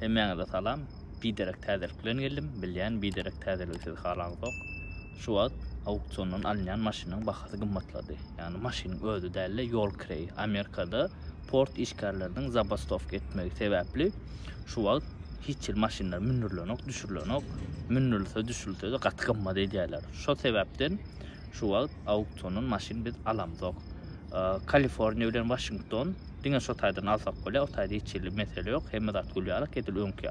Emeňe de salam. Bir derek bilen geldim. Bilýän bir derek täzelik üçin halam ýok. Şu wagt auksiondan alýan maşynyň bahasy gymmatlady. Ýani maşynyň özü däle ýol kirey. Amerikada port işgärläriniň zabastow etmegi sebäpli şu wagt hiç bir maşynlar münnürlenok, düşürlenok, münnürlese düşülse de gatgymma diýerler. Şo sebäpden şu wagt auksiondan maşyn biz alamdyk. Kaliforniýa bilen Washington Dinge şu taýdan alsak bolýar, o taýda hiç ýerli metal ýok, hemme zat gülýär, edil öňki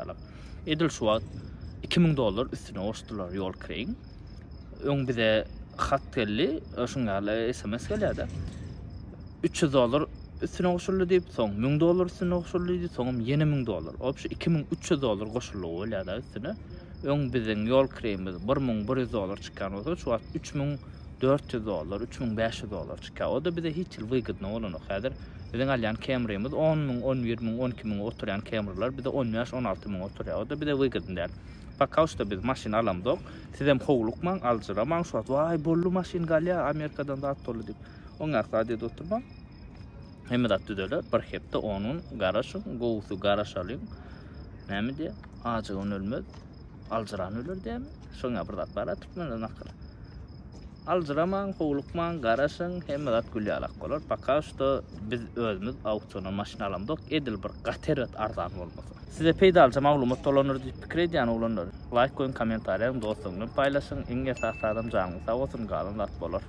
Edil şu 2000 dollar üstüne oňsdylar ýol kiring. Öň bize hat telli, şunga SMS gelýärdi. 300 dollar üstüne oňsdylar diýip, soň 1000 dollar üstüne oňsdylar diýip, soň 1000 dollar. Hop 2300 dollar goşulýar ýol kiring. Öň bizin ýol kiring biz 1100 dollar çykan bolsa, şu 3000 400 dollar, 3500 dollar çıka. O da bize hiç vıgıdna olunu xadir. Bizin alyan kemrimiz 10 min, 12 min bir 16 O da bize vıgıdna der. Bakka usta biz maşin alamdok, sizem hovlukman, alcıra, mansuat, vay bollu maşin galya, Amerika'dan da atolu dip. Onun aksa adet oturman. Hemi bir onun de, ağacı on ölmöz, alcıran ölür de, sonra bir Alzıraman, kuulukman, garasın, hem ad gülü alak olur. Baka usta biz özümüz auksiyonu maşin alamdok edil bir gateret ardan olmak. Size peyda alca mağlumat dolanır diye fikir ediyan olanır. Like koyun, komentariyan, dostumunu paylaşın. inge sahtadam canlı sağ olsun, galın, lat bolur.